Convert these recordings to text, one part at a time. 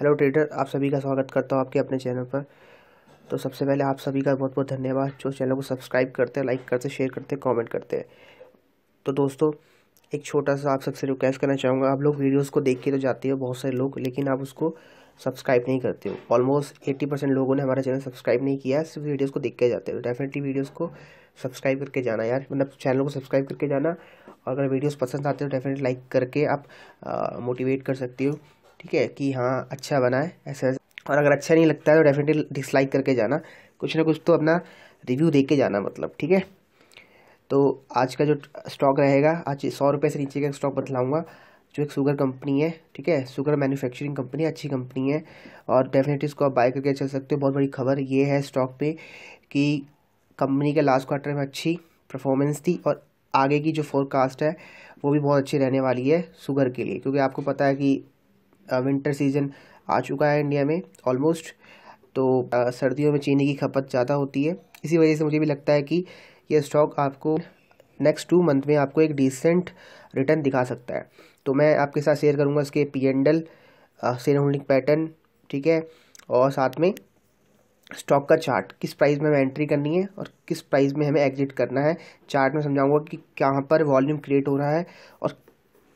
hello trader आप सभी का स्वागत करता हूँ आपके अपने चैनल पर तो सबसे पहले आप सभी का बहुत बहुत धन्यवाद जो चैनल को सब्सक्राइब करते हैं लाइक करते शेयर करते कमेंट करते हैं तो दोस्तों एक छोटा सा आप सबसे रिक्वेस्ट करना चाहूँगा आप लोग वीडियोज़ को देख के तो जाते हो बहुत सारे लोग लेकिन आप उसको सब्सक्राइब नहीं करते हो ऑलमोस्ट एट्टी परसेंट लोगों ने हमारा चैनल सब्सक्राइब नहीं किया सिर्फ वीडियोज़ को देख के जाते हो डेफिनेटली वीडियोज़ को सब्सक्राइब करके जाना यार मतलब चैनल को सब्सक्राइब करके जाना और अगर वीडियोज़ पसंद आते हो डेफिनेटली लाइक करके आप मोटिवेट कर सकते हो ठीक है कि हाँ अच्छा बना है ऐसा और अगर अच्छा नहीं लगता है तो डेफिनेटली डिसलाइक करके जाना कुछ ना कुछ तो अपना रिव्यू दे के जाना मतलब ठीक है तो आज का जो स्टॉक रहेगा आज सौ रुपये से नीचे का स्टॉक बतलाऊँगा जो एक शुगर कंपनी है ठीक है शुगर मैन्युफैक्चरिंग कंपनी अच्छी कंपनी है और डेफिनेटली इसको आप बाय करके चल सकते हो बहुत बड़ी खबर ये है स्टॉक पे कि कंपनी के लास्ट क्वार्टर में अच्छी परफॉर्मेंस थी और आगे की जो फोरकास्ट है वो भी बहुत अच्छी रहने वाली है शुगर के लिए क्योंकि आपको पता है कि विंटर सीजन आ चुका है इंडिया में ऑलमोस्ट तो सर्दियों में चीनी की खपत ज़्यादा होती है इसी वजह से मुझे भी लगता है कि ये स्टॉक आपको नेक्स्ट टू मंथ में आपको एक डिसेंट रिटर्न दिखा सकता है तो मैं आपके साथ शेयर करूँगा इसके P and L shareholding pattern ठीक है और साथ में स्टॉक का चार्ट किस प्राइस में हमें एंट्री करनी है और किस प्राइस में हमें एग्जिट करना है चार्ट में समझाऊंगा कि कहाँ पर वॉल्यूम क्रिएट हो रहा है और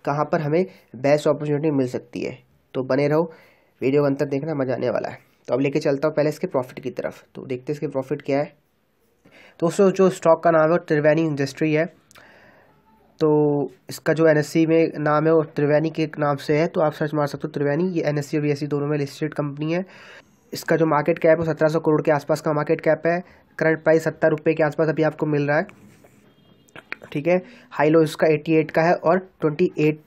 कहाँ पर हमें बेस्ट अपॉर्चुनिटी मिल सकती है तो बने रहो वीडियो अंतर देखना मजा आने वाला है तो अब लेके चलता हूँ पहले इसके प्रॉफिट की तरफ तो देखते हैं इसके प्रॉफिट क्या है दोस्तों जो स्टॉक का नाम है वो त्रिवेणी इंडस्ट्री है तो इसका जो एनएससी e में नाम है वो त्रिवेणी के नाम से है तो आप सर्च मार सकते हो त्रिवेणी ये एनएससी e और बी e दोनों में लिस्टेड कंपनी है इसका जो मार्केट कैप है सत्रह सौ करोड़ के आसपास का मार्केट कैप है करंट प्राइस सत्तर रुपये के आसपास अभी आपको मिल रहा है ठीक है हाई लो इसका एट्टी एट का है और ट्वेंटी एट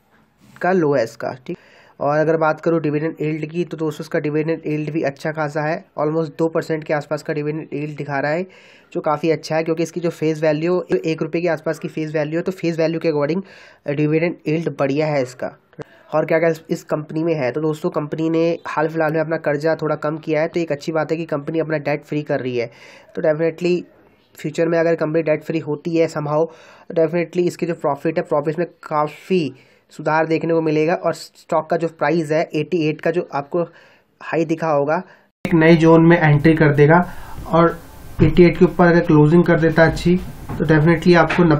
का लो है इसका ठीक और अगर बात करूँ डिविडेंड एल्ड की तो दोस्तों इसका डिविडेंड एल्ड भी अच्छा खासा है ऑलमोस्ट दो परसेंट के आसपास का डिविडेंड एल्ड दिखा रहा है जो काफ़ी अच्छा है क्योंकि इसकी जो फेस वैल्यू एक रुपये के आसपास की फेस वैल्यू है तो फेस वैल्यू के अकॉर्डिंग डिविडेंड एल्ड बढ़िया है इसका और क्या क्या इस कंपनी में है तो दोस्तों कंपनी ने हाल फिलहाल में अपना कर्जा थोड़ा कम किया है तो एक अच्छी बात है कि कंपनी अपना डेट फ्री कर रही है तो डेफिनेटली फ्यूचर में अगर कंपनी डेट फ्री होती है संभाव तो डेफिनेटली इसके जो प्रॉफिट है प्रॉफिट में काफ़ी सुधार देखने को मिलेगा और स्टॉक का जो प्राइस है 88 का जो आपको हाई दिखा होगा एक नए जोन में एंट्री कर देगा और 88 के ऊपर अगर क्लोजिंग कर देता अच्छी तो डेफिनेटली आपको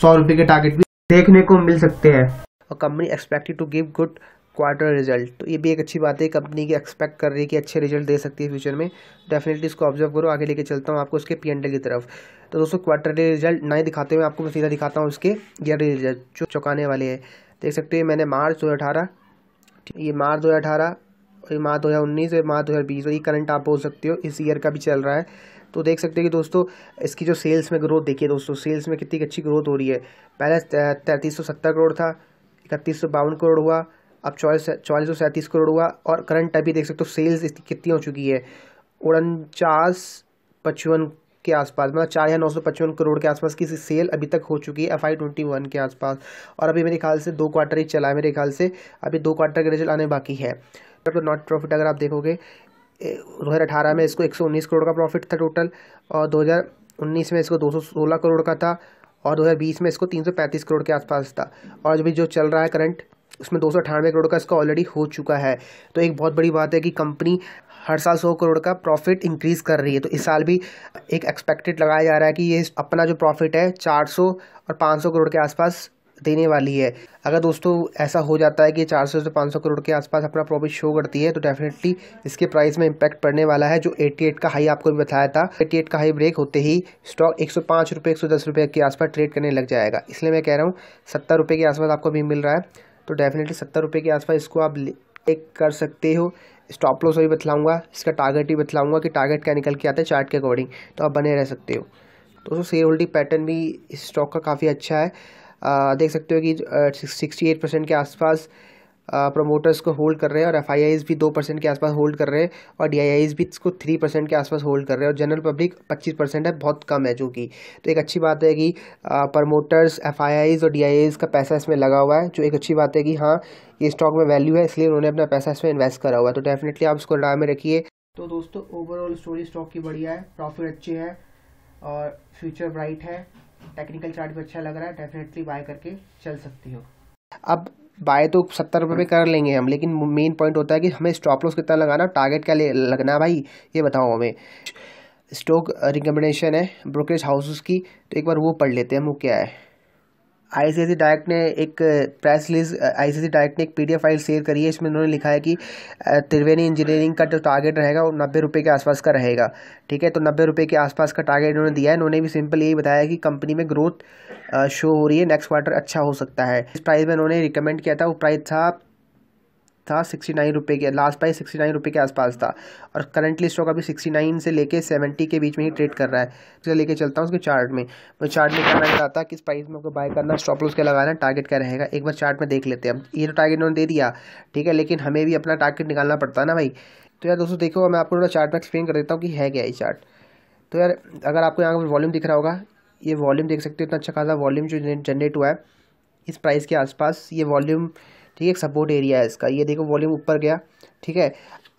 सौ रुपये के टारगेट भी देखने को मिल सकते हैं और company expected to give good quarter result तो ये भी एक अच्छी बात है कंपनी की एक्सपेक्ट कर रही है कि अच्छे रिजल्ट दे सकती है फ्यूचर में डेफिनेटली इसको ऑब्जर्व करो आगे लेके चलता हूँ आपको उसके पी की तरफ तो दोस्तों क्वार्टरली रिजल्ट नहीं दिखाते हुए आपको मैं सीधा दिखाता हूँ उसके ईयरली रिजल्ट जो चौकाने वाले हैं देख सकते हो मैंने मार्च दो ये मार्च दो और ये मार्च दो और मार्च दो और ये करंट आप बोल सकते हो इस ईयर का भी चल रहा है तो देख सकते हो कि दोस्तों इसकी जो सेल्स में ग्रोथ देखिए दोस्तों सेल्स में कितनी अच्छी ग्रोथ हो रही है पहले तैंतीस सौ सत्तर करोड़ था इकतीस सौ बावन करोड़ हुआ अब चौलीस चौलीस सौ सैंतीस करोड़ हुआ और करंट अभी देख सकते हो सेल्स इसकी कितनी हो चुकी है उनचास पचपन के आसपास मतलब चार या नौ सौ पचपन करोड़ के आसपास की सेल अभी तक हो चुकी है एफ आई ट्वेंटी वन के आसपास और अभी मेरे ख्याल से दो क्वार्टर ही चला है मेरे ख्याल से अभी दो क्वार्टर के रिजल्ट आने बाकी है तो नॉट प्रॉफिट अगर आप देखोगे दो हज़ार अठारह में इसको एक सौ उन्नीस करोड़ का प्रॉफिट था टोटल और दो हज़ार उन्नीस में इसको दो सौ सोलह करोड़ का था और दो हज़ार बीस में इसको तीन सौ पैंतीस करोड़ के आसपास था और अभी जो चल रहा है करंट उसमें दो करोड़ का इसका ऑलरेडी हो चुका है तो एक बहुत बड़ी बात है कि कंपनी हर साल सौ करोड़ का प्रॉफिट इंक्रीज कर रही है तो इस साल भी एक एक्सपेक्टेड लगाया जा रहा है कि ये अपना जो प्रॉफिट है 400 और 500 करोड़ के आसपास देने वाली है अगर दोस्तों ऐसा हो जाता है कि 400 से 500 करोड़ के आसपास अपना प्रॉफिट शो करती है तो डेफिनेटली इसके प्राइस में इम्पैक्ट पड़ने वाला है जो 88 का हाई आपको भी बताया था 88 का हाई ब्रेक होते ही स्टॉक एक सौ रुपये एक के आसपास ट्रेड करने लग जाएगा इसलिए मैं कह रहा हूँ सत्तर रुपये के आसपास आपको भी मिल रहा है तो डेफिनेटली सत्तर रुपये के आसपास इसको आप एक कर सकते हो स्टॉप लॉस वही बतलाऊँगा इसका टारगेट भी बतलाऊंगा कि टारगेट क्या निकल के आता है चार्ट के अकॉर्डिंग तो आप बने रह सकते हो दोस्तों शेयर होल्डिंग पैटर्न भी इस स्टॉक का काफ़ी अच्छा है आ, देख सकते हो कि सिक्सटी एट परसेंट के आसपास प्रमोटर्स को होल्ड कर रहे हैं और एफ भी दो परसेंट के आसपास होल्ड कर रहे हैं और डी भी इसको थ्री परसेंट के आसपास होल्ड कर रहे हैं और जनरल पब्लिक पच्चीस परसेंट है बहुत कम है जो कि तो एक अच्छी बात है कि प्रमोटर्स एफ और डी का पैसा इसमें लगा हुआ है जो एक अच्छी बात है कि हाँ ये स्टॉक में वैल्यू है इसलिए उन्होंने अपना पैसा इसमें इन्वेस्ट करा हुआ है तो डेफिनेटली आप उसको राय में रखिए तो दोस्तों ओवरऑल स्टोरी स्टॉक की बढ़िया है प्रॉफिट अच्छे हैं और फ्यूचर ब्राइट है टेक्निकल चार्ट भी अच्छा लग रहा है डेफिनेटली बाय करके चल सकती हो अब बाय तो सत्तर रुपये में कर लेंगे हम लेकिन मेन पॉइंट होता है कि हमें स्टॉप लॉस कितना लगाना टारगेट क्या लगना भाई ये बताओ हमें स्टॉक रिकमेंडेशन है ब्रोकरेज हाउसेस की तो एक बार वो पढ़ लेते हैं हम वो क्या है आईसीआईसी डायरेक्ट ने एक प्रेस रिलीज आईसीआईसी डायरेक्ट ने एक पीडीएफ फाइल शेयर करी है इसमें उन्होंने लिखा है कि त्रिवेणी इंजीनियरिंग का जो टारगेट रहेगा वो नब्बे रुपये के आसपास का रहेगा ठीक है तो नब्बे रुपये के आसपास का टारगेट इन्होंने दिया है इन्होंने भी सिंपल यही बताया कि कंपनी में ग्रोथ शो हो रही है नेक्स्ट क्वार्टर अच्छा हो सकता है इस प्राइस में उन्होंने रिकमेंड किया था वो प्राइस था था सिक्सटी नाइन रुपये के लास्ट प्राइस सिक्सटी नाइन रुपये के आसपास था और करंटली स्टॉक अभी सिक्सटी नाइन से लेके सेवेंटी के बीच में ही ट्रेड कर रहा है तो लेके चलता हूँ उसके चार्ट में मैं चार्ट में करना चाहता किस प्राइस में आपको बाय करना स्टॉप लॉस के लगाना टारगेट क्या रहेगा एक बार चार्ट में देख लेते हैं ये तो टारगेट उन्होंने दे दिया ठीक है लेकिन हमें भी अपना टारगेट निकालना पड़ता है ना भाई तो यार दोस्तों देखो मैं आपको थोड़ा चार्ट में एक्सप्लेन कर देता हूँ कि है क्या ये चार्ट तो यार अगर आपको यहाँ पर वॉल्यूम दिख रहा होगा ये वॉल्यूम देख सकते हो इतना अच्छा खासा वॉल्यूम जो जनरेट हुआ है इस प्राइस के आसपास ये वॉल्यूम ठीक है एक सपोर्ट एरिया है इसका ये देखो वॉल्यूम ऊपर गया ठीक है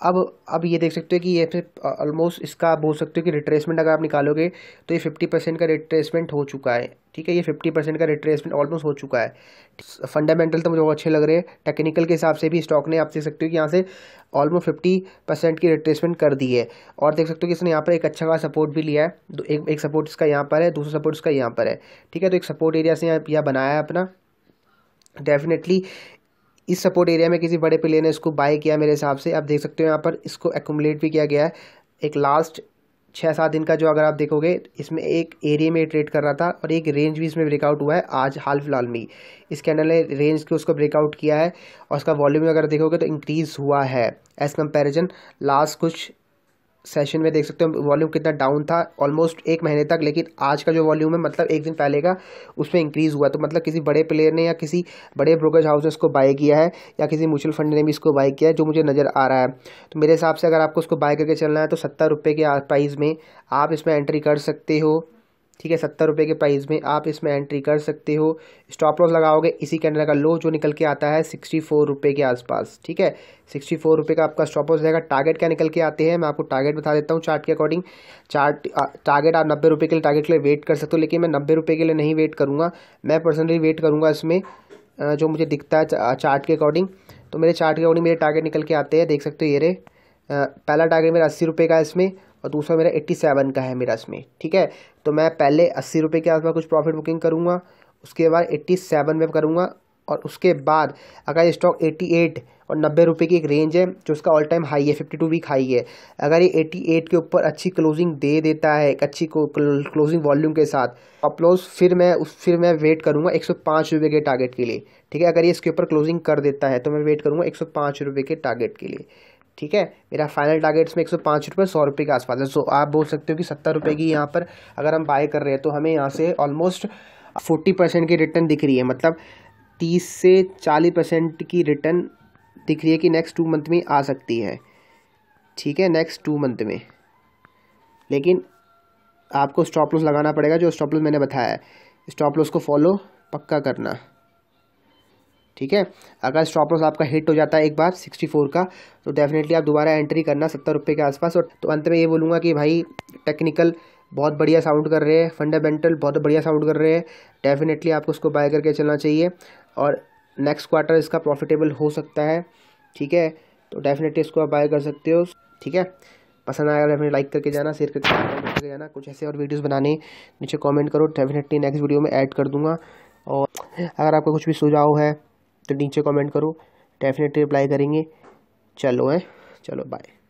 अब अब ये देख सकते हो कि ये फिर ऑलमोस्ट इसका आप बोल सकते हो कि रिट्रेसमेंट अगर आप निकालोगे तो ये फिफ्टी परसेंट का रिट्रेसमेंट हो चुका है ठीक है ये फिफ्टी परसेंट का रिट्रेसमेंट ऑलमोस्ट हो चुका है फंडामेंटल तो मुझे बहुत अच्छे लग रहे हैं टेक्निकल के हिसाब से भी स्टॉक ने आप देख सकते हो कि यहाँ से ऑलमोस्ट फिफ्टी परसेंट की रिट्रेसमेंट कर दी है और देख सकते हो कि इसने यहाँ पर एक अच्छा खासा सपोर्ट भी लिया है एक एक सपोर्ट इसका यहाँ पर है दूसरा सपोर्ट इसका यहाँ पर है ठीक है तो एक सपोर्ट एरिया से यहाँ बनाया है अपना डेफिनेटली इस सपोर्ट एरिया में किसी बड़े प्लेयर ने इसको बाय किया मेरे हिसाब से आप देख सकते हो यहाँ पर इसको एकोमलेट भी किया गया है एक लास्ट छः सात दिन का जो अगर आप देखोगे इसमें एक एरिया में ट्रेड कर रहा था और एक रेंज भी इसमें ब्रेकआउट हुआ है आज हाल फिलहाल में इस कैंडल ने रेंज के उसको ब्रेकआउट किया है और उसका वॉल्यूम अगर देखोगे तो इंक्रीज़ हुआ है एज़ कंपेरिजन लास्ट कुछ सेशन में देख सकते हो वॉल्यूम कितना डाउन था ऑलमोस्ट एक महीने तक लेकिन आज का जो वॉल्यूम है मतलब एक दिन पहले का उसमें इंक्रीज़ हुआ तो मतलब किसी बड़े प्लेयर ने या किसी बड़े ब्रोकरेज हाउस ने इसको बाय किया है या किसी म्यूचुअल फंड ने भी इसको बाय किया है जो मुझे नज़र आ रहा है तो मेरे हिसाब से अगर आपको उसको बाय करके चलना है तो सत्तर रुपये के प्राइस में आप इसमें एंट्री कर सकते हो ठीक है सत्तर रुपये के प्राइस में आप इसमें एंट्री कर सकते हो स्टॉप लॉस लगाओगे इसी कैंडल का लो जो निकल के आता है सिक्सटी फोर रुपये के आसपास ठीक है सिक्सटी फोर रुपये का आपका स्टॉप लॉस रहेगा टारगेट क्या निकल के आते हैं मैं आपको टारगेट बता देता हूँ चार्ट के अकॉर्डिंग चार्ट टारगेट आप नब्बे रुपये के लिए टारगेट के लिए वेट कर सकते हो लेकिन मैं नब्बे रुपये के लिए नहीं वेट करूँगा मैं पर्सनली वेट करूँगा इसमें जो मुझे दिखता है चार्ट के अकॉर्डिंग तो मेरे चार्ट के अकॉर्डिंग मेरे टारगेट निकल के आते हैं देख सकते हो ये रे पहला टारगेट मेरा अस्सी रुपये का है इसमें और दूसरा मेरा एट्टी सेवन का है मेरा इसमें e, ठीक है तो मैं पहले अस्सी रुपये के आसपास कुछ प्रॉफिट बुकिंग करूँगा उसके बाद एट्टी सेवन में करूँगा और उसके बाद अगर ये स्टॉक एट्टी एट और नब्बे रुपये की एक रेंज है जो उसका ऑल टाइम हाई है फिफ्टी टू वीक हाई है अगर ये एट्टी एट के ऊपर अच्छी क्लोजिंग दे देता है एक अच्छी क्लोजिंग वॉल्यूम के साथ अपलोज फिर मैं उस फिर मैं वेट करूँगा एक सौ पाँच रुपये के टारगेट के लिए ठीक है अगर ये इसके ऊपर क्लोजिंग कर देता है तो मैं वेट करूँगा एक सौ पाँच रुपये के टारगेट के लिए ठीक है मेरा फाइनल टारगेट इसमें एक सौ पाँच रुपये सौ रुपये के आसपास है सो आप बोल सकते हो कि सत्तर रुपये की यहाँ पर अगर हम बाय कर रहे हैं तो हमें यहाँ से ऑलमोस्ट फोर्टी परसेंट की रिटर्न दिख रही है मतलब तीस से चालीस परसेंट की रिटर्न दिख रही है कि नेक्स्ट टू मंथ में आ सकती है ठीक है नेक्स्ट टू मंथ में लेकिन आपको स्टॉप लॉस लगाना पड़ेगा जो स्टॉप लॉस मैंने बताया है स्टॉप लॉस को फॉलो पक्का करना ठीक है अगर स्टॉप लॉस आपका हिट हो जाता है एक बार सिक्सटी फोर का तो डेफिनेटली आप दोबारा एंट्री करना सत्तर रुपये के आसपास और तो अंत में ये बोलूँगा कि भाई टेक्निकल बहुत बढ़िया साउंड कर रहे हैं फंडामेंटल बहुत बढ़िया साउंड कर रहे हैं डेफिनेटली आपको उसको बाय करके चलना चाहिए और नेक्स्ट क्वार्टर इसका प्रॉफिटेबल हो सकता है ठीक है तो डेफिनेटली इसको आप बाय कर सकते हो ठीक है पसंद आएगा डेफिनेट लाइक करके जाना शेयर करके कमेंट करके जाना कुछ ऐसे और वीडियोस बनाने नीचे कमेंट करो डेफिनेटली नेक्स्ट वीडियो में ऐड कर दूंगा और अगर आपका कुछ भी सुझाव है तो नीचे कमेंट करो डेफिनेटली रिप्लाई करेंगे चलो है चलो बाय